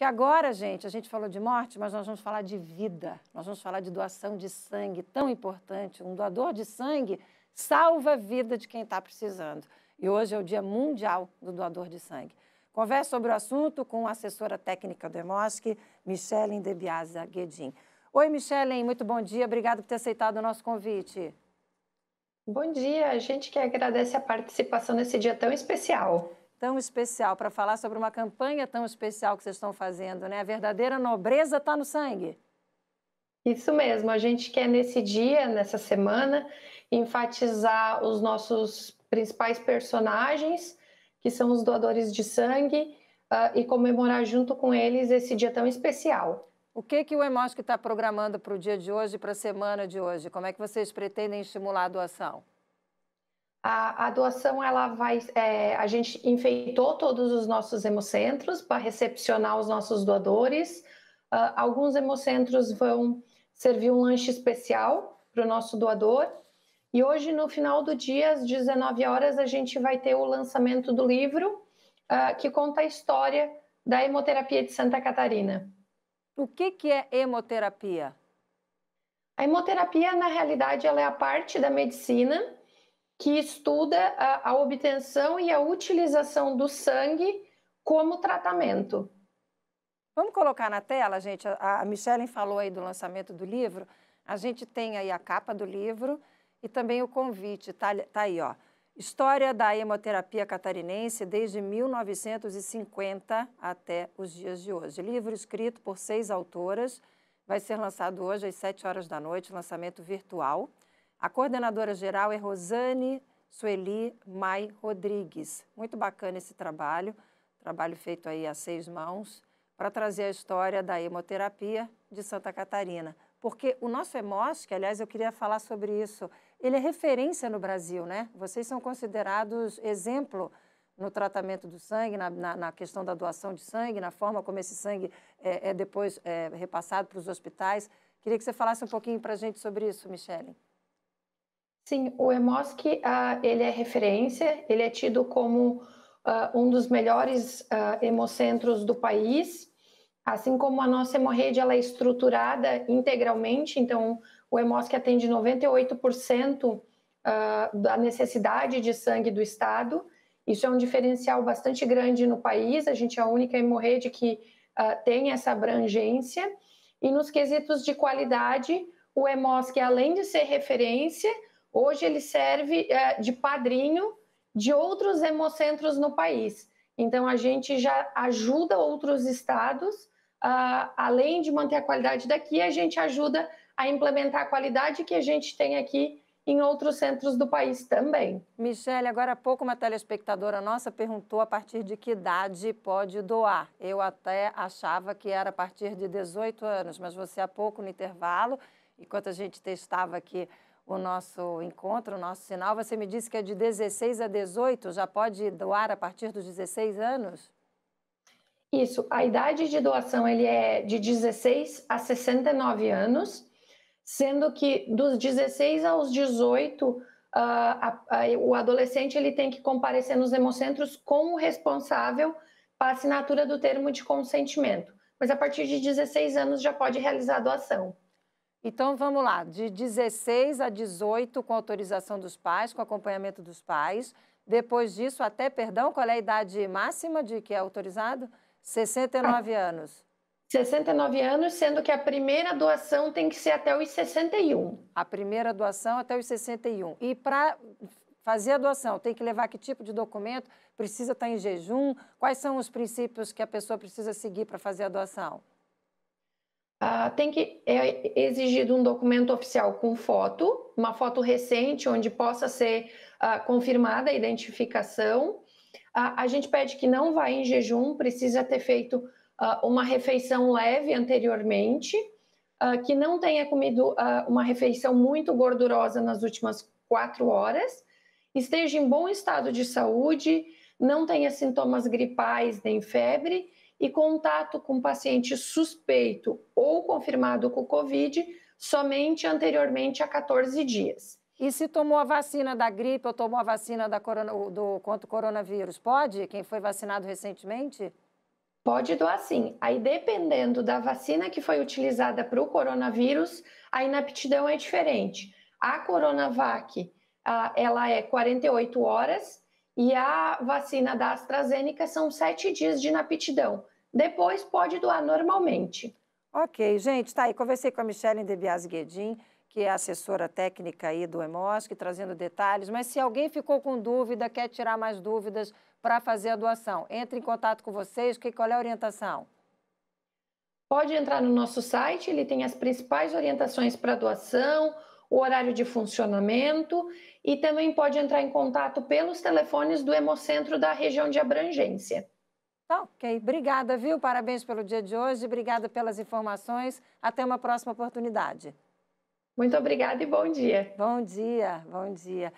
Porque agora, gente, a gente falou de morte, mas nós vamos falar de vida, nós vamos falar de doação de sangue, tão importante. Um doador de sangue salva a vida de quem está precisando. E hoje é o Dia Mundial do Doador de Sangue. Converso sobre o assunto com a assessora técnica do EMOSC, Michele Debiasa Guedin. Oi, Michele, muito bom dia. Obrigada por ter aceitado o nosso convite. Bom dia, a gente que agradece a participação nesse dia tão especial tão especial, para falar sobre uma campanha tão especial que vocês estão fazendo, né? A verdadeira nobreza está no sangue. Isso mesmo, a gente quer nesse dia, nessa semana, enfatizar os nossos principais personagens, que são os doadores de sangue, uh, e comemorar junto com eles esse dia tão especial. O que, que o Hemosc está programando para o dia de hoje, para a semana de hoje? Como é que vocês pretendem estimular a doação? A, a doação, ela vai. É, a gente enfeitou todos os nossos hemocentros para recepcionar os nossos doadores. Uh, alguns hemocentros vão servir um lanche especial para o nosso doador. E hoje, no final do dia, às 19 horas, a gente vai ter o lançamento do livro uh, que conta a história da hemoterapia de Santa Catarina. O que, que é hemoterapia? A hemoterapia, na realidade, ela é a parte da medicina que estuda a, a obtenção e a utilização do sangue como tratamento. Vamos colocar na tela, gente. A, a Michelle falou aí do lançamento do livro. A gente tem aí a capa do livro e também o convite. Tá, tá aí, ó. História da hemoterapia catarinense desde 1950 até os dias de hoje. Livro escrito por seis autoras. Vai ser lançado hoje às sete horas da noite, lançamento virtual. A coordenadora geral é Rosane Sueli Mai Rodrigues. Muito bacana esse trabalho, trabalho feito aí a seis mãos, para trazer a história da hemoterapia de Santa Catarina. Porque o nosso EMOS, aliás eu queria falar sobre isso, ele é referência no Brasil, né? Vocês são considerados exemplo no tratamento do sangue, na, na, na questão da doação de sangue, na forma como esse sangue é, é depois é, repassado para os hospitais. Queria que você falasse um pouquinho para a gente sobre isso, Michele. Sim, o EMOSC uh, ah, ele é referência, ele é tido como uh, um dos melhores uh, hemocentros do país, assim como a nossa hemorrede ela é estruturada integralmente, então o EMOSC atende 98% da necessidade de sangue do Estado, isso é um diferencial bastante grande no país, a gente é a única hemorrede que tem essa abrangência, e nos quesitos de qualidade, o EMOSC, além de ser referência, Hoje ele serve é, de padrinho de outros hemocentros no país. Então a gente já ajuda outros estados, além de manter a qualidade daqui, a gente ajuda a implementar a qualidade que a gente tem aqui em outros centros do país também. Michele, agora há pouco uma telespectadora nossa perguntou a partir de que idade pode doar. Eu até achava que era a partir de 18 anos, mas você há pouco no intervalo, enquanto a gente testava aqui o nosso encontro, o nosso sinal. Você me disse que é de 16 a 18, já pode doar a partir dos 16 anos? Isso, a idade de doação ele é de 16 a 69 anos, sendo que dos 16 aos 18, uh, ah, a, a, o adolescente ele tem que comparecer nos hemocentros com o responsável para assinatura do termo de consentimento. Mas a partir de 16 anos já pode realizar a doação. Então vamos lá, de 16 a 18 com autorização dos pais, com acompanhamento dos pais. Depois disso, até, perdão, qual é a idade máxima de que é autorizado? 69 ah. anos. 69 anos, sendo que a primeira doação tem que ser até os 61. A primeira doação até os 61. E para fazer a doação, tem que levar que tipo de documento? Precisa estar tá em jejum? Quais são os princípios que a pessoa precisa seguir para fazer a doação? Uh, tem que é exigido um documento oficial com foto, uma foto recente onde possa ser uh, confirmada a identificação. Uh, a gente pede que não vá em jejum, precisa ter feito uma refeição leve anteriormente, que não tenha comido uma refeição muito gordurosa nas últimas quatro horas, esteja em bom estado de saúde, não tenha sintomas gripais nem febre e contato com paciente suspeito ou confirmado com Covid somente anteriormente a 14 dias. E se tomou a vacina da gripe ou tomou a vacina da corona, do, contra o coronavírus, pode? Quem foi vacinado recentemente? Pode doar sim. Aí, dependendo da vacina que foi utilizada para o coronavírus, a inaptidão é diferente. A Coronavac, ela é 48 horas e a vacina da AstraZeneca são 7 dias de inaptidão. Depois pode doar normalmente. Ok, gente, tá aí. Conversei com a Michelle Debias Guedin, que é assessora técnica aí do EMOSC, trazendo detalhes. Mas se alguém ficou com dúvida, quer tirar mais dúvidas para fazer a doação, entre em contato com vocês. Que, qual é a orientação? Pode entrar no nosso site, ele tem as principais orientações para doação, o horário de funcionamento e também pode entrar em contato pelos telefones do Hemocentro da região de abrangência. Tá ok. Obrigada, viu? Parabéns pelo dia de hoje, obrigada pelas informações. Até uma próxima oportunidade. Muito obrigada e bom dia. Bom dia, bom dia.